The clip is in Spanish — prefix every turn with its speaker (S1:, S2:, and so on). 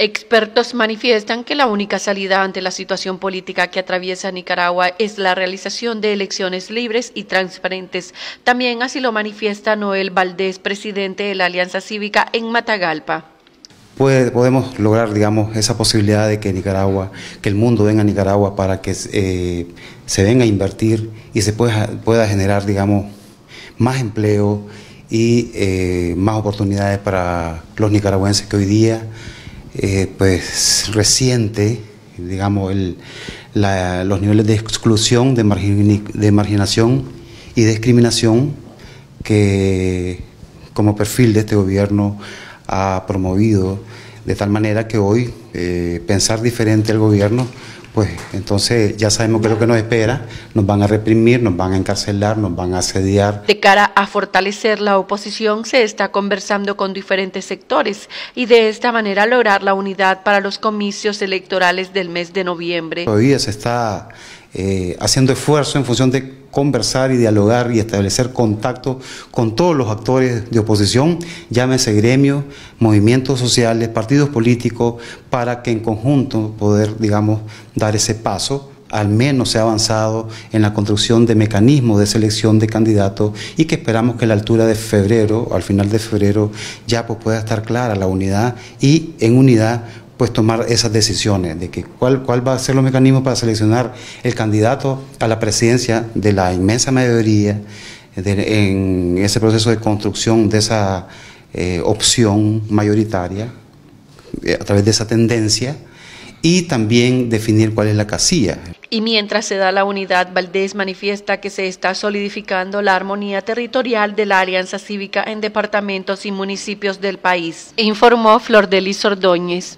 S1: Expertos manifiestan que la única salida ante la situación política que atraviesa Nicaragua es la realización de elecciones libres y transparentes. También así lo manifiesta Noel Valdés, presidente de la Alianza Cívica en Matagalpa.
S2: Pues, podemos lograr, digamos, esa posibilidad de que Nicaragua, que el mundo venga a Nicaragua para que eh, se venga a invertir y se pueda, generar, digamos, más empleo y eh, más oportunidades para los nicaragüenses que hoy día eh, pues reciente, digamos, el, los niveles de exclusión, de, marginación y discriminación que como perfil de este gobierno ha promovido, de tal manera que hoy eh, pensar diferente al gobierno pues entonces ya sabemos qué es lo que nos espera, nos van a reprimir, nos van a encarcelar, nos van a asediar.
S1: De cara a fortalecer la oposición se está conversando con diferentes sectores y de esta manera lograr la unidad para los comicios electorales del mes de noviembre. Hoy
S2: se está eh, haciendo esfuerzo en función de conversar y dialogar y establecer contacto con todos los actores de oposición, llámese gremio, movimientos sociales, partidos políticos, para que en conjunto poder, digamos, dar ese paso al menos se ha avanzado en la construcción de mecanismos de selección de candidatos y que esperamos que a la altura de febrero, al final de febrero, ya pues pueda estar clara la unidad y en unidad pues tomar esas decisiones de que cuál, cuál va a ser los mecanismos para seleccionar el candidato a la presidencia de la inmensa mayoría en ese proceso de construcción de esa eh, opción mayoritaria eh, a través de esa tendencia y también definir cuál es la casilla.
S1: Y mientras se da la unidad, Valdés manifiesta que se está solidificando la armonía territorial de la Alianza Cívica en departamentos y municipios del país, informó Flor Delis Ordóñez.